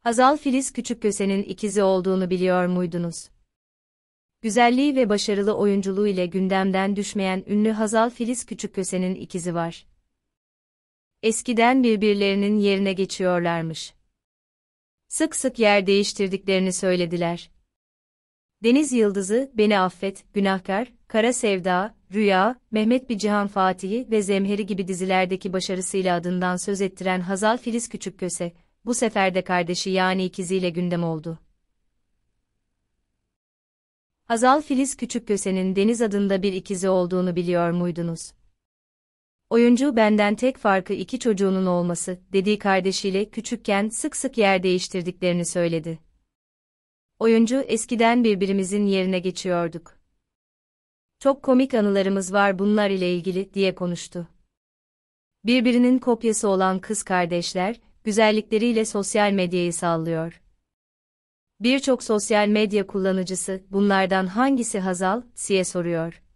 Hazal Filiz Küçükköse'nin ikizi olduğunu biliyor muydunuz? Güzelliği ve başarılı oyunculuğu ile gündemden düşmeyen ünlü Hazal Filiz Küçükköse'nin ikizi var. Eskiden birbirlerinin yerine geçiyorlarmış. Sık sık yer değiştirdiklerini söylediler. Deniz Yıldızı, Beni Affet, Günahkar, Kara Sevda, Rüya, Mehmet Bir Cihan Fatih'i ve Zemheri gibi dizilerdeki başarısıyla adından söz ettiren Hazal Filiz Küçükköse, bu sefer de kardeşi yani ikiziyle gündem oldu. Hazal Filiz küçük Küçükköse'nin Deniz adında bir ikizi olduğunu biliyor muydunuz? Oyuncu benden tek farkı iki çocuğunun olması, dediği kardeşiyle küçükken sık sık yer değiştirdiklerini söyledi. Oyuncu eskiden birbirimizin yerine geçiyorduk. Çok komik anılarımız var bunlar ile ilgili diye konuştu. Birbirinin kopyası olan kız kardeşler, güzellikleriyle sosyal medyayı sallıyor. Birçok sosyal medya kullanıcısı bunlardan hangisi Hazal, siye soruyor.